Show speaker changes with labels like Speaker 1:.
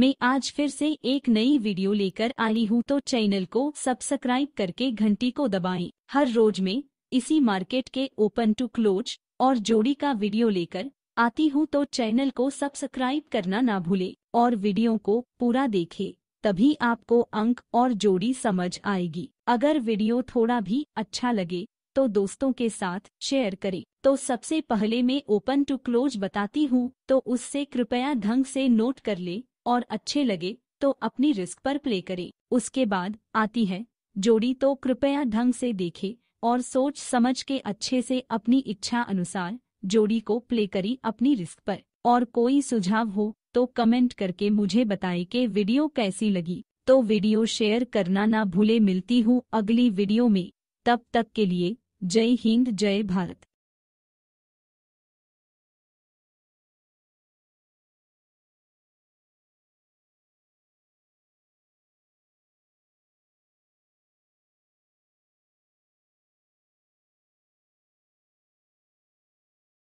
Speaker 1: मैं आज फिर से एक नई वीडियो लेकर आई हूँ तो चैनल को सब्सक्राइब करके घंटी को दबाएं। हर रोज में इसी मार्केट के ओपन टू क्लोज और जोड़ी का वीडियो लेकर आती हूँ तो चैनल को सब्सक्राइब करना ना भूले और वीडियो को पूरा देखे तभी आपको अंक और जोड़ी समझ आएगी अगर वीडियो थोड़ा भी अच्छा लगे तो दोस्तों के साथ शेयर करें तो सबसे पहले मैं ओपन टू क्लोज बताती हूँ तो उससे कृपया ढंग से नोट कर ले और अच्छे लगे तो अपनी रिस्क पर प्ले करें उसके बाद आती है जोड़ी तो कृपया ढंग से देखे और सोच समझ के अच्छे से अपनी इच्छा अनुसार जोड़ी को प्ले करी अपनी रिस्क पर और कोई सुझाव हो तो कमेंट करके मुझे बताएं कि वीडियो कैसी लगी तो वीडियो शेयर करना ना भूले मिलती हूँ अगली वीडियो में तब तक के लिए जय हिंद जय भारत